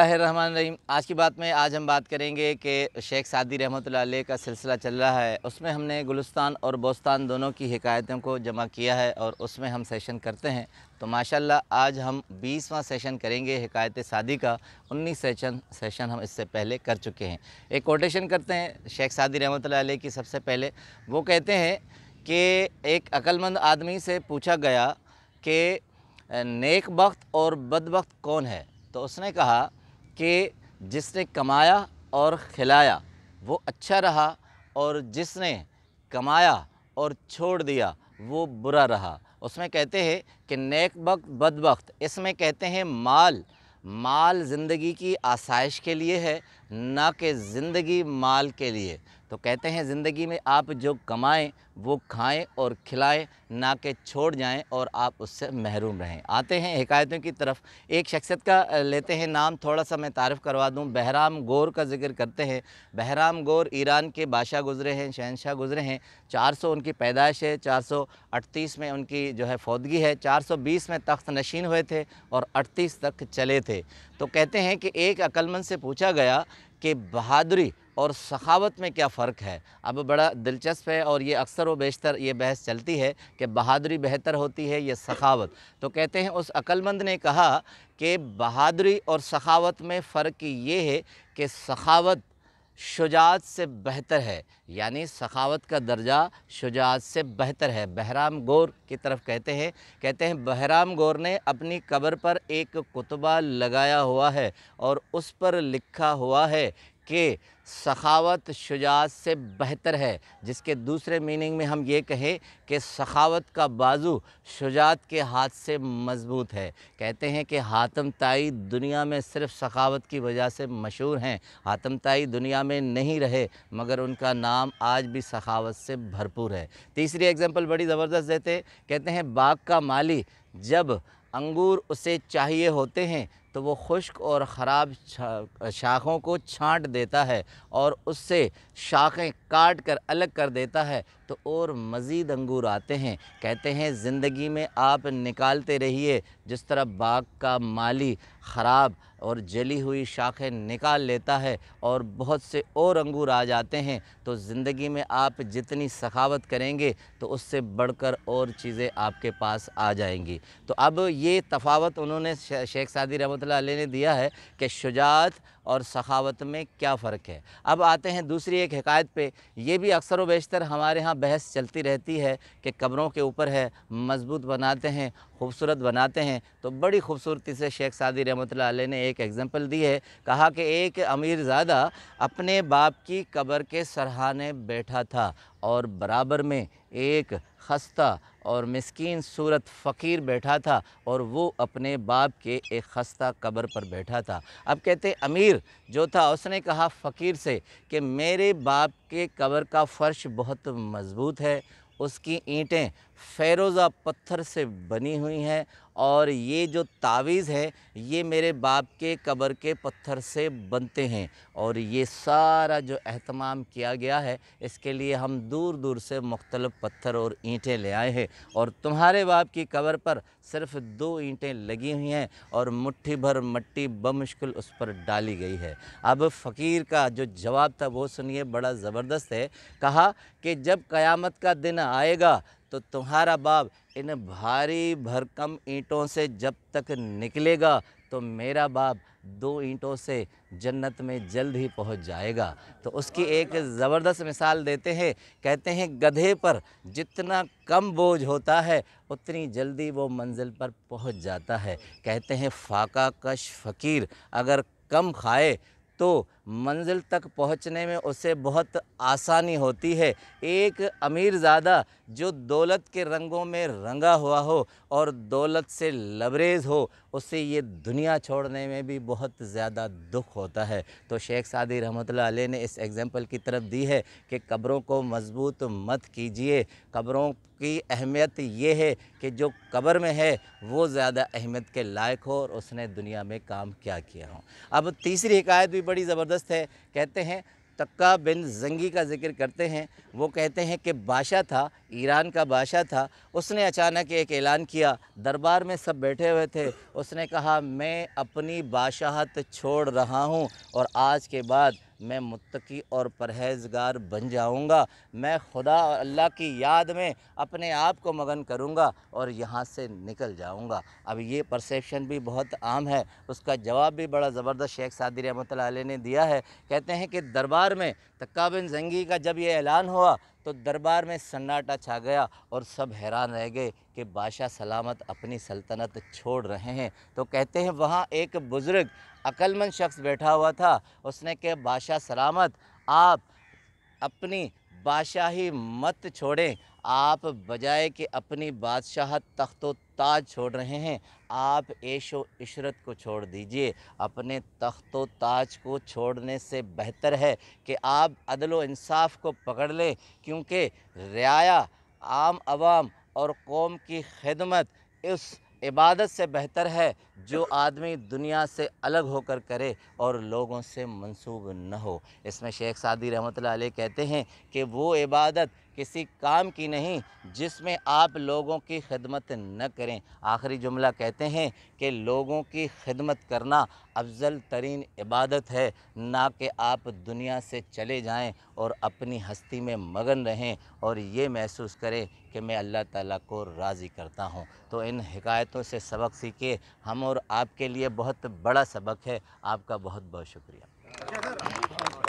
रहमान रहीम आज की बात में आज हम बात करेंगे कि शेख सादी रहमत का सिलसिला चल रहा है उसमें हमने गुलस्तान और बोस्तान दोनों की हकायतों को जमा किया है और उसमें हम सेशन करते हैं तो माशाल्लाह आज हम 20वां सेशन करेंगे हकायत सादी का 19 सेशन सेशन हम इससे पहले कर चुके हैं एक कोटेशन करते हैं शेख सादी रहमत की सबसे पहले वो कहते हैं कि एक अक्लमंद आदमी से पूछा गया कि नेक वक्त और बद कौन है तो उसने कहा कि जिसने कमाया और खिलाया वो अच्छा रहा और जिसने कमाया और छोड़ दिया वो बुरा रहा उसमें कहते हैं कि नेक वक्त बद वक्त इसमें कहते हैं माल माल ज़िंदगी की आसाइश के लिए है ना कि ज़िंदगी माल के लिए तो कहते हैं ज़िंदगी में आप जो कमाएं वो खाएं और खिलाएं ना कि छोड़ जाएं और आप उससे महरूम रहें आते हैं हकायतों की तरफ एक शख्सियत का लेते हैं नाम थोड़ा सा मैं तारफ़ करवा दूं बहराम गौर का जिक्र करते हैं बहराम गौर ईरान के बादशाह गुजरे हैं शहनशाह गुजरे हैं 400 उनकी पैदाइश है चार में उनकी जो है फौदगी है चार में तख्त नशीन हुए थे और अड़तीस तक चले थे तो कहते हैं कि एक अक्लमंद से पूछा गया कि बहादुरी और सखावत में क्या फ़र्क है अब बड़ा दिलचस्प है और ये अक्सर व बेशतर ये बहस चलती है कि बहादुरी बेहतर होती है या सखावत तो कहते हैं उस अक्लमंद ने कहा कि बहादुरी और सखावत में फ़र्क ये है कि सखावत शुजात से बेहतर है यानी सखावत का दर्जा शुजात से बेहतर है बहराम गौर की तरफ कहते हैं कहते हैं बहराम गौर ने अपनी कब्र पर एक कुतबा लगाया हुआ है और उस पर लिखा हुआ है के सखावत शुजात से बेहतर है जिसके दूसरे मीनिंग में हम ये कहें कि सखावत का बाजू शुजात के हाथ से मजबूत है कहते हैं कि हातम ताई दुनिया में सिर्फ सखावत की वजह से मशहूर हैं हातम ताई दुनिया में नहीं रहे मगर उनका नाम आज भी सखावत से भरपूर है तीसरी एग्जांपल बड़ी ज़बरदस्त देते कहते हैं बाग का माली जब अंगूर उसे चाहिए होते हैं तो वो खुश्क और ख़राब शाखों को छांट देता है और उससे शाखें काट कर अलग कर देता है तो और मज़ीद अंगूर आते हैं कहते हैं ज़िंदगी में आप निकालते रहिए जिस तरह बाग का माली ख़राब और जली हुई शाखें निकाल लेता है और बहुत से और अंगूर आ जाते हैं तो ज़िंदगी में आप जितनी सखावत करेंगे तो उससे बढ़कर और चीज़ें आपके पास आ जाएंगी तो अब ये तफावत उन्होंने शेख सादी रमत रहमतल्ल ने दिया है कि शुजात और सखावत में क्या फ़र्क है अब आते हैं दूसरी एक हकायत पे ये भी अक्सर व बेशतर हमारे यहाँ बहस चलती रहती है कि कब्रों के ऊपर है मज़बूत बनाते हैं खूबसूरत बनाते हैं तो बड़ी खूबसूरती से शेख सादी रहमत ने एक एग्ज़ाम्पल दी है कहा कि एक अमीर ज़्यादा अपने बाप की कब्र के सरहाने बैठा था और बराबर में एक खस्ता और मस्किन सूरत फ़कीर बैठा था और वो अपने बाप के एक खस्ता कब्र पर बैठा था अब कहते अमीर जो था उसने कहा फ़कीर से कि मेरे बाप के कब्र का फ़र्श बहुत मज़बूत है उसकी ईंटें फेरोज़ा पत्थर से बनी हुई हैं और ये जो तावीज़ है ये मेरे बाप के कब्र के पत्थर से बनते हैं और ये सारा जो अहतमाम किया गया है इसके लिए हम दूर दूर से मुख्तलफ़ पत्थर और ईंटें ले आए हैं और तुम्हारे बाप की कब्र पर सिर्फ दो ईंटें लगी हुई हैं और मुट्ठी भर मट्टी बमुश्किल उस पर डाली गई है अब फ़कीर का जो जवाब था वो सुनिए बड़ा ज़बरदस्त है कहा कि जब क़यामत का दिन आएगा तो तुम्हारा बाप इन भारी भरकम ईंटों से जब तक निकलेगा तो मेरा बाप दो ईंटों से जन्नत में जल्द ही पहुंच जाएगा तो उसकी एक ज़बरदस्त मिसाल देते हैं कहते हैं गधे पर जितना कम बोझ होता है उतनी जल्दी वो मंजिल पर पहुंच जाता है कहते हैं फाका कश फ़कीर अगर कम खाए तो मंजिल तक पहुंचने में उसे बहुत आसानी होती है एक अमीर ज़्यादा जो दौलत के रंगों में रंगा हुआ हो और दौलत से लबरेज हो उससे ये दुनिया छोड़ने में भी बहुत ज़्यादा दुख होता है तो शेख सादी रहमत ने इस एग्ज़ाम्पल की तरफ दी है कि कब्रों को मजबूत मत कीजिए कब्रों की अहमियत ये है कि जो कब्र में है वो ज़्यादा अहमियत के लायक हो और उसने दुनिया में काम क्या किया हो अब तीसरी शिकायत भी बड़ी ज़बरदस्त है कहते हैं तक्का बिन जंगी का जिक्र करते हैं वो कहते हैं कि बादशाह था ईरान का बादशाह था उसने अचानक एक ऐलान किया दरबार में सब बैठे हुए थे उसने कहा मैं अपनी बादशाहत छोड़ रहा हूँ और आज के बाद मैं मुत्तकी और परहेजगार बन जाऊँगा मैं खुदा और अल्लाह की याद में अपने आप को मगन करूँगा और यहाँ से निकल जाऊँगा अब ये परसेप्शन भी बहुत आम है उसका जवाब भी बड़ा ज़बरदस्त शेख सादी रहमत ने दिया है कहते हैं कि दरबार में तक्का बिन जंगी का जब ये ऐलान हुआ तो दरबार में सन्नाटा छा गया और सब हैरान रह गए कि बादशाह सलामत अपनी सल्तनत छोड़ रहे हैं तो कहते हैं वहाँ एक बुज़ुर्ग अक्लमंद शख्स बैठा हुआ था उसने कहा बादशाह सलामत आप अपनी बादशाही मत छोड़ें आप बजाय कि अपनी बादशाह तख्त ताज छोड़ रहे हैं आप ऐशो इशरत को छोड़ दीजिए अपने तख्त ताज को छोड़ने से बेहतर है कि आप अदल इंसाफ को पकड़ लें क्योंकि रियाया आम आवाम और कौम की खिदमत इस इबादत से बेहतर है जो आदमी दुनिया से अलग होकर करे और लोगों से मंसूब न हो इसमें शेख सादी रहमत कहते हैं कि वो इबादत किसी काम की नहीं जिसमें आप लोगों की खिदमत न करें आखिरी जुमला कहते हैं कि लोगों की खिदमत करना अफजल तरीन इबादत है ना कि आप दुनिया से चले जाएं और अपनी हस्ती में मगन रहें और ये महसूस करें कि मैं अल्लाह ताला को राज़ी करता हूँ तो इन हकायतों से सबक सीखे हम और आपके लिए बहुत बड़ा सबक है आपका बहुत बहुत शुक्रिया